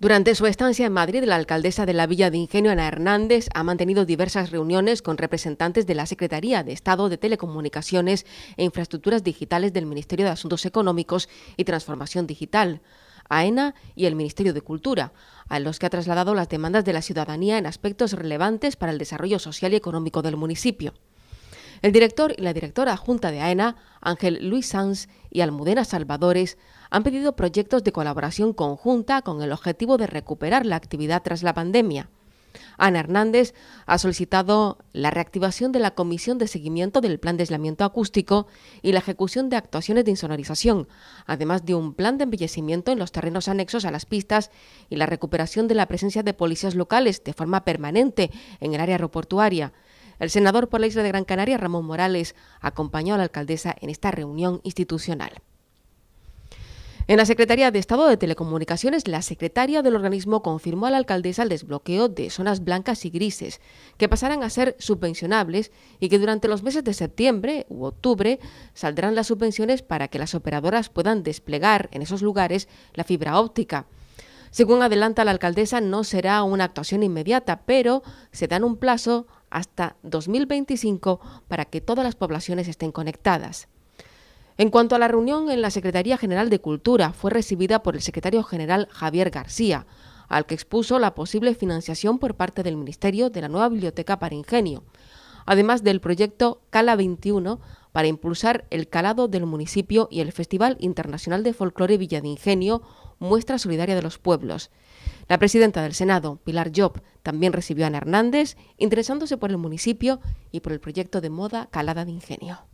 Durante su estancia en Madrid, la alcaldesa de la Villa de Ingenio, Ana Hernández, ha mantenido diversas reuniones con representantes de la Secretaría de Estado de Telecomunicaciones e Infraestructuras Digitales del Ministerio de Asuntos Económicos y Transformación Digital. AENA y el Ministerio de Cultura, a los que ha trasladado las demandas de la ciudadanía en aspectos relevantes para el desarrollo social y económico del municipio. El director y la directora adjunta de AENA, e Ángel Luis Sanz y Almudena Salvadores, han pedido proyectos de colaboración conjunta con el objetivo de recuperar la actividad tras la pandemia. Ana Hernández ha solicitado la reactivación de la Comisión de Seguimiento del Plan de Aislamiento Acústico y la ejecución de actuaciones de insonorización, además de un plan de embellecimiento en los terrenos anexos a las pistas y la recuperación de la presencia de policías locales de forma permanente en el área aeroportuaria, el senador por la isla de Gran Canaria, Ramón Morales, acompañó a la alcaldesa en esta reunión institucional. En la Secretaría de Estado de Telecomunicaciones, la secretaria del organismo confirmó a la alcaldesa el desbloqueo de zonas blancas y grises, que pasarán a ser subvencionables y que durante los meses de septiembre u octubre saldrán las subvenciones para que las operadoras puedan desplegar en esos lugares la fibra óptica. Según adelanta la alcaldesa, no será una actuación inmediata, pero se dan un plazo hasta 2025 para que todas las poblaciones estén conectadas. En cuanto a la reunión en la Secretaría General de Cultura, fue recibida por el secretario general Javier García, al que expuso la posible financiación por parte del Ministerio de la nueva biblioteca para Ingenio, además del proyecto Cala 21 para impulsar el calado del municipio y el Festival Internacional de Folclore Villa de Ingenio, muestra solidaria de los pueblos. La presidenta del Senado, Pilar Job, también recibió a Ana Hernández, interesándose por el municipio y por el proyecto de moda Calada de Ingenio.